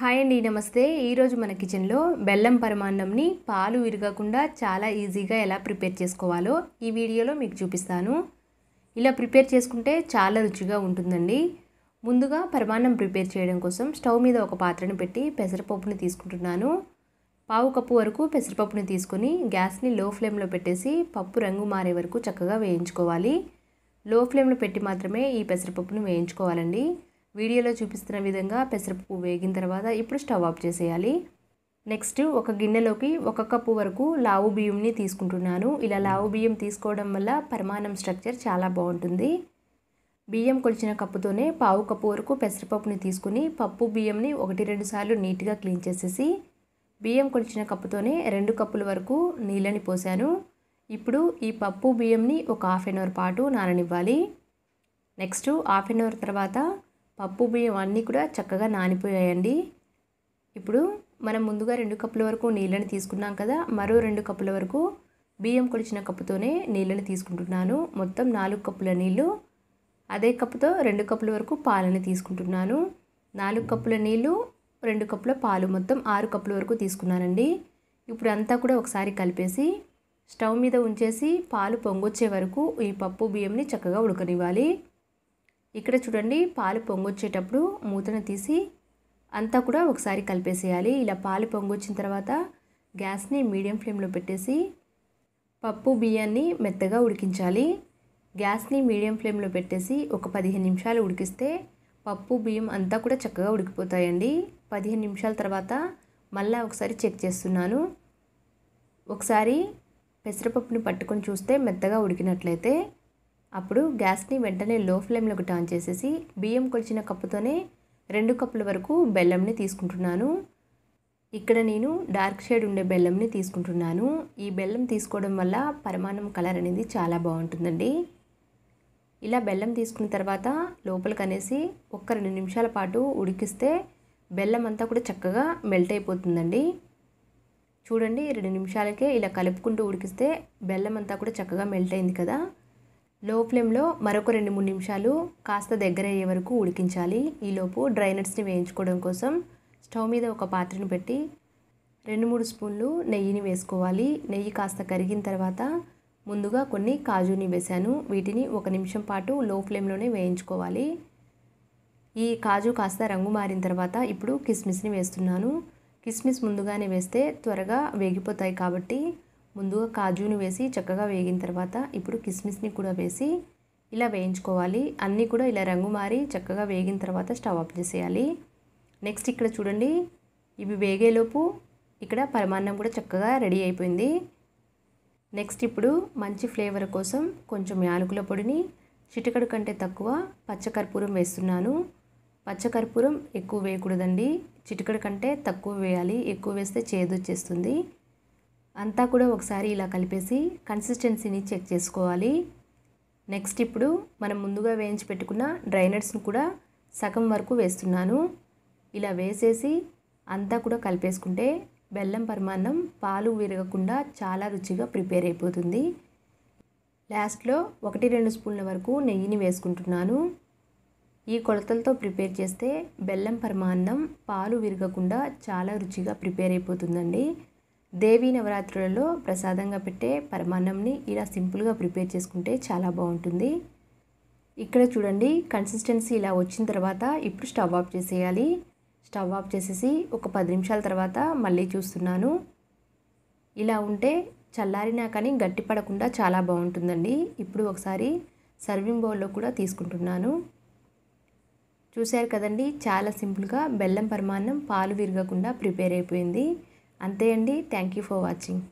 hi అండి నమస్తే ఈరోజు మన కిచెన్లో బెల్లం పరమాన్నంని పాలు విరగకుండా చాలా ఈజీగా ఎలా ప్రిపేర్ చేసుకోవాలో ఈ వీడియోలో మీకు చూపిస్తాను ఇలా ప్రిపేర్ చేసుకుంటే చాలా రుచిగా ఉంటుందండి ముందుగా పరమాన్నం ప్రిపేర్ చేయడం కోసం స్టవ్ మీద ఒక పాత్రను పెట్టి పెసరపప్పుని తీసుకుంటున్నాను పావు కప్పు వరకు పెసరపప్పుని తీసుకొని గ్యాస్ని లో ఫ్లేమ్లో పెట్టేసి పప్పు రంగు మారే వరకు చక్కగా వేయించుకోవాలి లో ఫ్లేమ్లో పెట్టి మాత్రమే ఈ పెసరపప్పును వేయించుకోవాలండి వీడియోలో చూపిస్తున్న విధంగా పెసరపప్పు వేగిన తర్వాత ఇప్పుడు స్టవ్ ఆఫ్ చేసేయాలి నెక్స్ట్ ఒక గిన్నెలోకి ఒక కప్పు వరకు లావు బియ్యంని తీసుకుంటున్నాను ఇలా లావు బియ్యం తీసుకోవడం వల్ల పరిమాణం స్ట్రక్చర్ చాలా బాగుంటుంది బియ్యం కొలిచిన కప్పుతోనే పావు కప్పు వరకు పెసరపప్పుని తీసుకుని పప్పు బియ్యంని ఒకటి రెండు సార్లు నీట్గా క్లీన్ చేసేసి బియ్యం కొలిచిన కప్పుతోనే రెండు కప్పుల వరకు నీళ్ళని పోసాను ఇప్పుడు ఈ పప్పు బియ్యంని ఒక హాఫ్ అన్ అవర్ పాటు నాననివ్వాలి నెక్స్ట్ హాఫ్ అన్ అవర్ తర్వాత పప్పు బియ్యం అన్నీ కూడా చక్కగా నానిపోయాయండి ఇప్పుడు మనం ముందుగా రెండు కప్పుల వరకు నీళ్ళని తీసుకున్నాం కదా మరో రెండు కప్పుల వరకు బియ్యం కొలిచిన కప్పుతోనే నీళ్ళని తీసుకుంటున్నాను మొత్తం నాలుగు కప్పుల నీళ్ళు అదే కప్పుతో రెండు కప్పుల వరకు పాలని తీసుకుంటున్నాను నాలుగు కప్పుల నీళ్ళు రెండు కప్పుల పాలు మొత్తం ఆరు కప్పుల వరకు తీసుకున్నానండి ఇప్పుడు అంతా కూడా ఒకసారి కలిపేసి స్టవ్ మీద ఉంచేసి పాలు పొంగొచ్చే వరకు ఈ పప్పు బియ్యంని చక్కగా ఉడకనివ్వాలి ఇక్కడ చూడండి పాలు పొంగొచ్చేటప్పుడు మూతను తీసి అంతా కూడా ఒకసారి కలిపేసేయాలి ఇలా పాలు పొంగొచ్చిన తర్వాత గ్యాస్ని మీడియం ఫ్లేమ్లో పెట్టేసి పప్పు బియ్యాన్ని మెత్తగా ఉడికించాలి గ్యాస్ని మీడియం ఫ్లేమ్లో పెట్టేసి ఒక పదిహేను నిమిషాలు ఉడికిస్తే పప్పు బియ్యం అంతా కూడా చక్కగా ఉడికిపోతాయండి పదిహేను నిమిషాల తర్వాత మళ్ళీ ఒకసారి చెక్ చేస్తున్నాను ఒకసారి పెసరపప్పుని పట్టుకొని చూస్తే మెత్తగా ఉడికినట్లయితే అప్పుడు గ్యాస్ని వెంటనే లో ఫ్లేమ్లోకి టర్న్ చేసేసి బియ్యం కొలిచిన కప్పుతోనే రెండు కప్పుల వరకు బెల్లంని తీసుకుంటున్నాను ఇక్కడ నేను డార్క్ షేడ్ ఉండే బెల్లంని తీసుకుంటున్నాను ఈ బెల్లం తీసుకోవడం వల్ల పరిమాణం కలర్ అనేది చాలా బాగుంటుందండి ఇలా బెల్లం తీసుకున్న తర్వాత లోపలికి అనేసి ఒక్క రెండు నిమిషాల పాటు ఉడికిస్తే బెల్లం అంతా కూడా చక్కగా మెల్ట్ అయిపోతుందండి చూడండి రెండు నిమిషాలకే ఇలా కలుపుకుంటూ ఉడికిస్తే బెల్లం అంతా కూడా చక్కగా మెల్ట్ అయింది కదా లో ఫ్లేమ్లో మరొక రెండు మూడు నిమిషాలు కాస్త దగ్గర అయ్యే వరకు ఉడికించాలి ఈలోపు డ్రైనట్స్ని వేయించుకోవడం కోసం స్టవ్ మీద ఒక పాత్రను పెట్టి రెండు మూడు స్పూన్లు నెయ్యిని వేసుకోవాలి నెయ్యి కాస్త కరిగిన తర్వాత ముందుగా కొన్ని కాజుని వేశాను వీటిని ఒక నిమిషం పాటు లో ఫ్లేమ్లోనే వేయించుకోవాలి ఈ కాజు కాస్త రంగు మారిన తర్వాత ఇప్పుడు కిస్మిస్ని వేస్తున్నాను కిస్మిస్ ముందుగానే వేస్తే త్వరగా వేగిపోతాయి కాబట్టి ముందుగా కాజుని వేసి చక్కగా వేగిన తర్వాత ఇప్పుడు కిస్మిస్ని కూడా వేసి ఇలా వేయించుకోవాలి అన్నీ కూడా ఇలా రంగు మారి చక్కగా వేగిన తర్వాత స్టవ్ ఆఫ్ చేసేయాలి నెక్స్ట్ ఇక్కడ చూడండి ఇవి వేగేలోపు ఇక్కడ పరమాన్నం కూడా చక్కగా రెడీ అయిపోయింది నెక్స్ట్ ఇప్పుడు మంచి ఫ్లేవర్ కోసం కొంచెం యాలకుల పొడిని చిటికడు కంటే తక్కువ పచ్చకర్పూరం వేస్తున్నాను పచ్చకర్పూరం ఎక్కువ వేయకూడదండి చిటికడు కంటే తక్కువ వేయాలి ఎక్కువ వేస్తే చేదు వచ్చేస్తుంది అంతా కూడా ఒకసారి ఇలా కలిపేసి కన్సిస్టెన్సీని చెక్ చేసుకోవాలి నెక్స్ట్ ఇప్పుడు మనం ముందుగా వేయించి పెట్టుకున్న డ్రైనట్స్ను కూడా సగం వరకు వేస్తున్నాను ఇలా వేసేసి అంతా కూడా కలిపేసుకుంటే బెల్లం పరిమాణం పాలు విరగకుండా చాలా రుచిగా ప్రిపేర్ అయిపోతుంది లాస్ట్లో ఒకటి రెండు స్పూన్ల వరకు నెయ్యిని వేసుకుంటున్నాను ఈ కొలతలతో ప్రిపేర్ చేస్తే బెల్లం పరిమాణం పాలు విరగకుండా చాలా రుచిగా ప్రిపేర్ అయిపోతుందండి దేవీ నవరాత్రులలో ప్రసాదంగా పెట్టే పరమాన్నంని ఇలా సింపుల్గా ప్రిపేర్ చేసుకుంటే చాలా బాగుంటుంది ఇక్కడ చూడండి కన్సిస్టెన్సీ ఇలా వచ్చిన తర్వాత ఇప్పుడు స్టవ్ ఆఫ్ చేసేయాలి స్టవ్ ఆఫ్ చేసేసి ఒక పది నిమిషాల తర్వాత మళ్ళీ చూస్తున్నాను ఇలా ఉంటే చల్లారినా కానీ గట్టి పడకుండా చాలా బాగుంటుందండి ఇప్పుడు ఒకసారి సర్వింగ్ బౌల్లో కూడా తీసుకుంటున్నాను చూశారు కదండి చాలా సింపుల్గా బెల్లం పరమాన్నం పాలు విరగకుండా ప్రిపేర్ అయిపోయింది అంతే అండి థ్యాంక్ యూ ఫర్ వాచింగ్